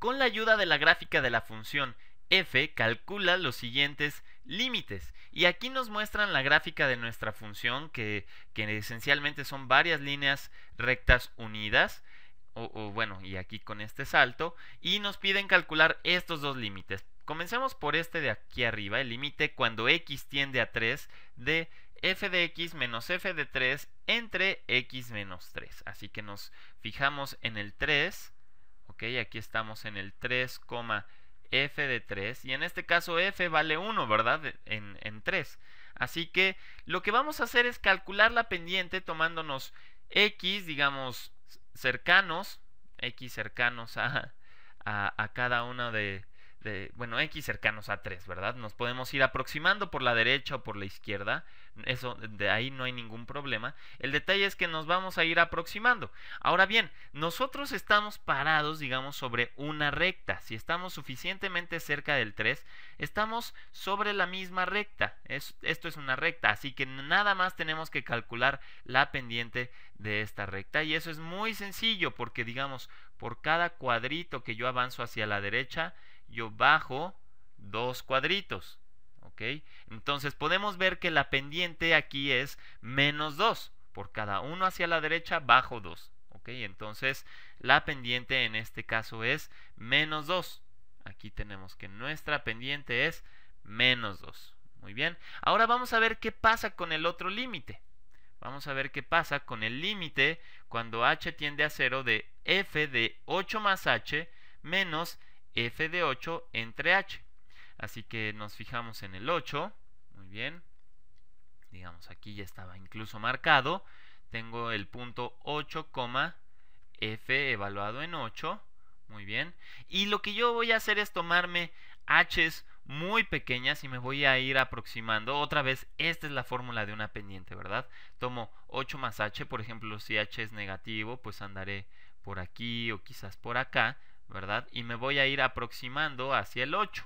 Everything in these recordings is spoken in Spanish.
Con la ayuda de la gráfica de la función f calcula los siguientes límites. Y aquí nos muestran la gráfica de nuestra función, que, esencialmente son varias líneas rectas unidas. O, o, bueno, y aquí con este salto. Y nos piden calcular estos dos límites. Comencemos por este de aquí arriba, el límite cuando x tiende a 3 de f de x menos f de 3 entre x menos 3. Así que nos fijamos en el 3 ¿ok? Aquí estamos en el 3, f de 3 y en este caso f vale 1, ¿verdad? En, 3. Así que lo que vamos a hacer es calcular la pendiente tomándonos x, digamos, cercanos, x cercanos a, a cada una de, bueno, x cercanos a 3, ¿verdad? Nos podemos ir aproximando por la derecha o por la izquierda, eso de ahí no hay ningún problema. El detalle es que nos vamos a ir aproximando. Ahora bien, nosotros estamos parados, digamos, sobre una recta. Si estamos suficientemente cerca del 3, estamos sobre la misma recta. esto es una recta, así que nada más tenemos que calcular la pendiente de esta recta y eso es muy sencillo porque digamos por cada cuadrito que yo avanzo hacia la derecha yo bajo dos cuadritos. ¿Ok? Entonces podemos ver que la pendiente aquí es menos 2. Por cada uno hacia la derecha bajo 2. ¿Ok? Entonces la pendiente en este caso es menos 2. Aquí tenemos que nuestra pendiente es menos 2. Muy bien. Ahora vamos a ver qué pasa con el otro límite. Vamos a ver qué pasa con el límite cuando h tiende a 0 de f de 8 más h menos f de 8 entre h. Así que nos fijamos en el 8, muy bien, digamos aquí ya estaba incluso marcado, tengo el punto 8, f evaluado en 8, muy bien, y lo que yo voy a hacer es tomarme h's muy pequeñas y me voy a ir aproximando. Otra vez, esta es la fórmula de una pendiente, ¿verdad? Tomo 8 más h, por ejemplo, si h es negativo, pues andaré por aquí o quizás por acá. ¿verdad? Y me voy a ir aproximando hacia el 8.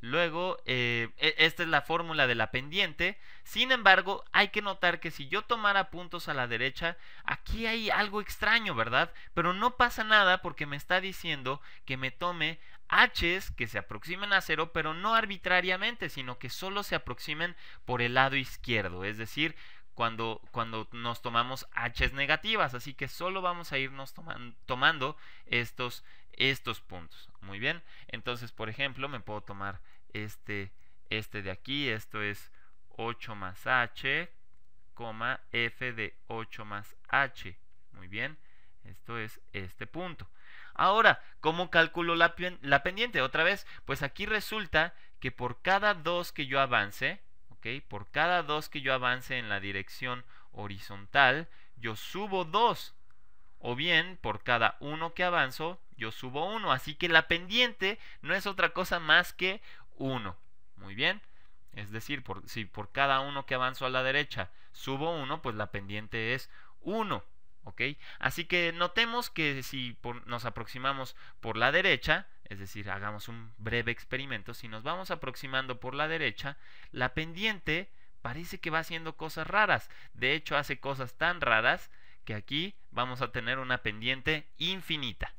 Luego, eh, e, esta es la fórmula de la pendiente. Sin embargo, hay que notar que si yo tomara puntos a la derecha, aquí hay algo extraño, ¿verdad? Pero no pasa nada porque me está diciendo que me tome H's que se aproximen a cero, pero no arbitrariamente, sino que solo se aproximen por el lado izquierdo. Es decir, cuando, cuando, nos tomamos H's negativas. Así que solo vamos a irnos tomando estos estos puntos. Muy bien, entonces por ejemplo me puedo tomar este, este de aquí, esto es 8 más h, f de 8 más h. Muy bien, esto es este punto. Ahora, ¿cómo calculo la, la pendiente? Otra vez, pues aquí resulta que por cada 2 que yo avance, ¿ok? Por cada 2 que yo avance en la dirección horizontal, yo subo 2. O bien, por cada 1 que avanzo, yo subo 1. Así que la pendiente no es otra cosa más que 1. Muy bien. Es decir, si por cada uno que avanzo a la derecha subo 1, pues la pendiente es 1. ¿Ok? Así que notemos que si nos aproximamos por la derecha, es decir, hagamos un breve experimento, si nos vamos aproximando por la derecha, la pendiente parece que va haciendo cosas raras. De hecho, hace cosas tan raras que aquí vamos a tener una pendiente infinita.